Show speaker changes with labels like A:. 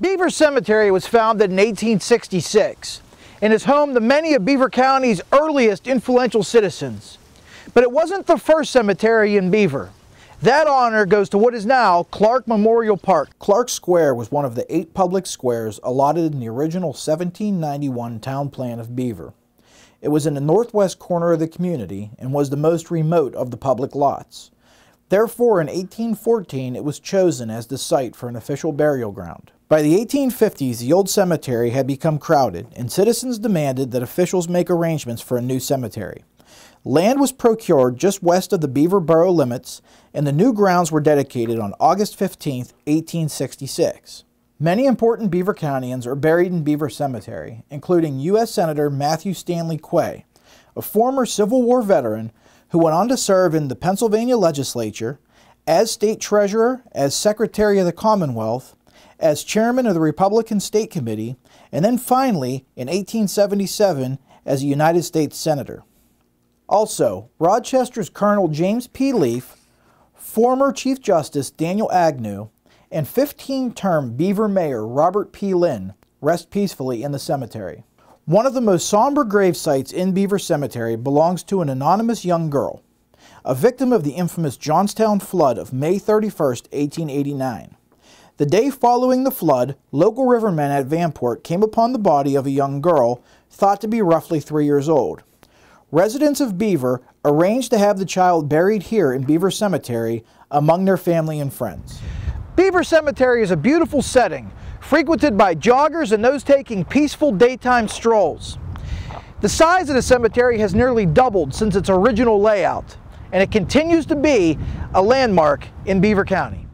A: Beaver Cemetery was founded in 1866 and is home to many of Beaver County's earliest influential citizens. But it wasn't the first cemetery in Beaver. That honor goes to what is now Clark Memorial Park. Clark Square was one of the eight public squares allotted in the original 1791 town plan of Beaver. It was in the northwest corner of the community and was the most remote of the public lots. Therefore, in 1814, it was chosen as the site for an official burial ground. By the 1850s, the old cemetery had become crowded, and citizens demanded that officials make arrangements for a new cemetery. Land was procured just west of the Beaverboro limits, and the new grounds were dedicated on August 15, 1866. Many important Beaver Countyans are buried in Beaver Cemetery, including U.S. Senator Matthew Stanley Quay, a former Civil War veteran who went on to serve in the Pennsylvania legislature, as state treasurer, as secretary of the Commonwealth, as chairman of the Republican State Committee, and then finally, in 1877, as a United States Senator. Also, Rochester's Colonel James P. Leaf, former Chief Justice Daniel Agnew, and 15 term Beaver Mayor Robert P. Lynn rest peacefully in the cemetery. One of the most somber grave sites in Beaver Cemetery belongs to an anonymous young girl, a victim of the infamous Johnstown flood of May 31, 1889. The day following the flood, local rivermen at Vanport came upon the body of a young girl thought to be roughly three years old. Residents of Beaver arranged to have the child buried here in Beaver Cemetery among their family and friends. Beaver Cemetery is a beautiful setting, frequented by joggers and those taking peaceful daytime strolls. The size of the cemetery has nearly doubled since its original layout, and it continues to be a landmark in Beaver County.